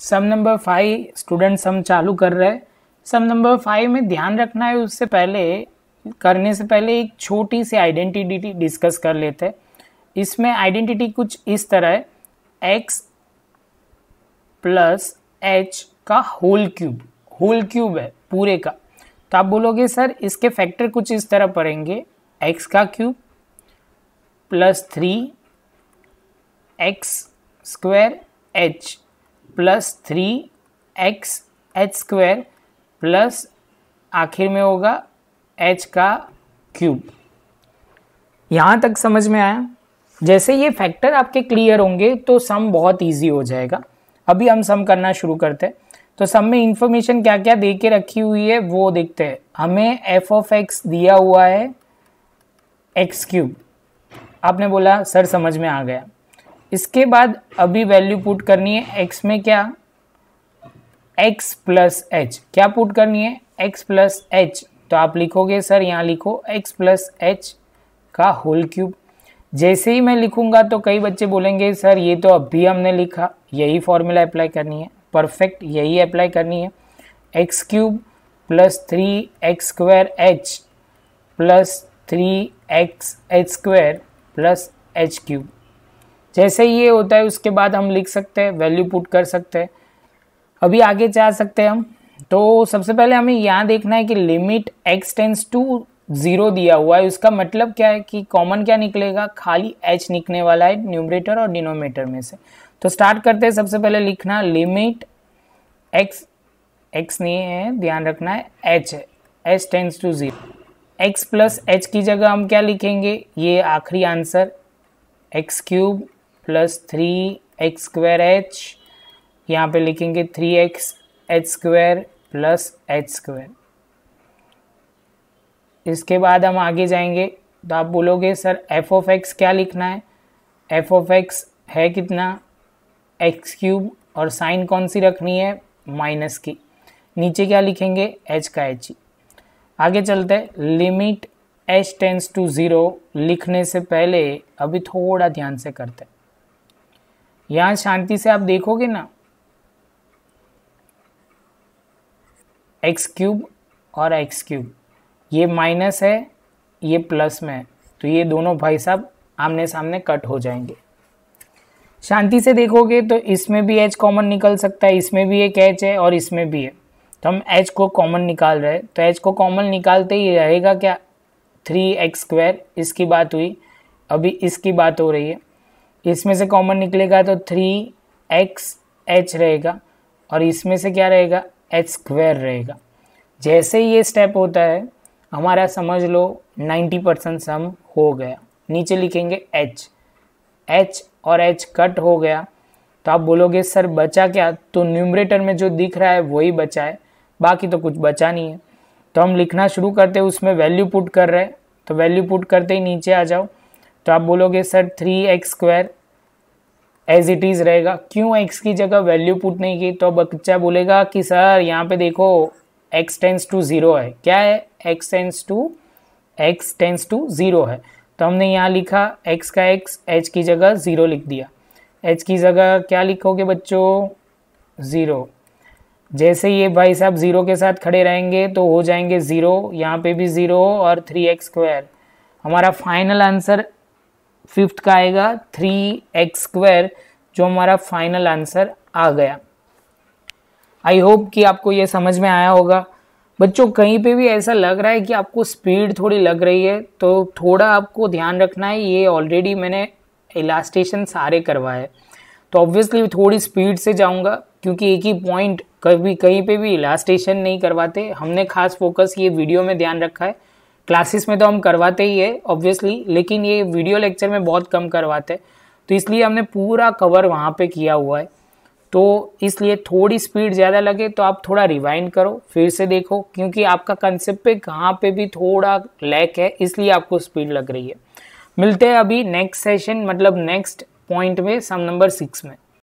सम number five student sum चालू कर रहे हैं सम नंबर फाइव में ध्यान रखना है उससे पहले करने से पहले एक छोटी सी आइडेंटिटी डिस्कस कर लेते हैं इसमें आइडेंटिटी कुछ इस तरह है एक्स प्लस एच का होल क्यूब होल क्यूब है पूरे का तो आप बोलोगे सर इसके फैक्टर कुछ इस तरह पड़ेंगे एक्स का cube plus three x square h plus three x h square plus आखिर में होगा एच का क्यूब यहाँ तक समझ में आया जैसे ये फैक्टर आपके क्लियर होंगे तो सम बहुत इजी हो जाएगा अभी हम सम करना शुरू करते हैं तो सम में इन्फॉर्मेशन क्या क्या दे के रखी हुई है वो देखते हैं हमें एफ ऑफ एक्स दिया हुआ है एक्स क्यूब आपने बोला सर समझ में आ गया इसके बाद अभी वैल्यू पुट करनी है एक्स में क्या एक्स प्लस एच क्या पुट करनी है एक्स प्लस एच तो आप लिखोगे सर यहाँ लिखो एक्स प्लस एच का होल क्यूब जैसे ही मैं लिखूंगा तो कई बच्चे बोलेंगे सर ये तो अभी हमने लिखा यही फॉर्मूला अप्लाई करनी है परफेक्ट यही अप्लाई करनी है x cube plus three x square h plus three x h square plus h cube जैसे ही ये होता है उसके बाद हम लिख सकते हैं वैल्यू पुट कर सकते हैं अभी आगे जा सकते हैं हम तो सबसे पहले हमें यहाँ देखना है कि limit x tends to zero दिया हुआ है उसका मतलब क्या है कि कॉमन क्या निकलेगा खाली एच निकलने वाला है न्यूमरेटर और डिनोमेटर में से तो स्टार्ट करते हैं सबसे पहले लिखना लिमिट एक्स एक्स नहीं है ध्यान रखना है एच है h tends to zero x plus h की जगह हम क्या लिखेंगे ये आखिरी answer x cube plus three x square h यहाँ पे लिखेंगे three x h square plus h square इसके बाद हम आगे जाएंगे तो आप बोलोगे सर एफ ऑफ एक्स क्या लिखना है एफ ऑफ एक्स है कितना एक्स क्यूब और साइन कौन सी रखनी है माइनस की नीचे क्या लिखेंगे एच का एच ही आगे चलते हैं limit h tends to zero लिखने से पहले अभी थोड़ा ध्यान से करते हैं यहाँ शांति से आप देखोगे ना एक्स क्यूब और एक्स क्यूब ये माइनस है ये प्लस में है तो ये दोनों भाई साहब आमने सामने कट हो जाएंगे शांति से देखोगे तो इसमें भी एच कॉमन निकल सकता है इसमें भी एक एच है और इसमें भी है तो हम एच को कॉमन निकाल रहे हैं तो एच को कॉमन निकालते ही रहेगा क्या थ्री एक्स स्क्वायर इसकी बात हुई अभी इसकी बात हो रही है इसमें से कॉमन निकलेगा तो थ्री एक्स एच रहेगा और इसमें से क्या रहेगा एच स्क्वायर रहेगा जैसे ही ये स्टेप होता है हमारा समझ लो 90 परसेंट सम हो गया नीचे लिखेंगे एच एच और एच कट हो गया तो आप बोलोगे सर बचा क्या तो न्यूमरेटर में जो दिख रहा है वही बचा है बाकी तो कुछ बचा नहीं है तो हम लिखना शुरू करते उसमें वैल्यू पुट कर रहे हैं तो वैल्यू पुट करते ही नीचे आ जाओ तो आप बोलोगे sir three x square as it is रहेगा क्यों एक्स की जगह वैल्यू पुट नहीं की तो बच्चा बोलेगा कि सर यहाँ पे देखो एक्स टेंस टू ज़ीरो है क्या है x tends to x tends to zero है तो हमने यहाँ लिखा एक्स का एक्स एच की जगह ज़ीरो लिख दिया एच की जगह क्या लिखोगे बच्चों ज़ीरो जैसे ये भाई साहब ज़ीरो के साथ खड़े रहेंगे तो हो जाएंगे ज़ीरो यहाँ पे भी ज़ीरो और थ्री एक्स स्क्वायर हमारा फाइनल आंसर फिफ्थ का आएगा थ्री एक्स स्क्वायर जो हमारा फाइनल आंसर आ गया आई होप कि आपको ये समझ में आया होगा बच्चों कहीं पे भी ऐसा लग रहा है कि आपको स्पीड थोड़ी लग रही है तो थोड़ा आपको ध्यान रखना है ये ऑलरेडी मैंने इलास्टेशन सारे करवाए है तो ऑब्वियसली थोड़ी स्पीड से जाऊंगा क्योंकि एक ही पॉइंट कभी कहीं पे भी इलास्टेशन नहीं करवाते हमने खास फोकस ये वीडियो में ध्यान रखा है क्लासेस में तो हम करवाते ही है ऑब्वियसली लेकिन ये वीडियो लेक्चर में बहुत कम करवाते हैं तो इसलिए हमने पूरा कवर वहाँ पे किया हुआ है तो इसलिए थोड़ी स्पीड ज़्यादा लगे तो आप थोड़ा रिवाइंड करो फिर से देखो क्योंकि आपका कंसेप्ट पे कहाँ पे भी थोड़ा लैक है इसलिए आपको स्पीड लग रही है मिलते हैं अभी नेक्स्ट सेशन मतलब नेक्स्ट पॉइंट में सम नंबर सिक्स में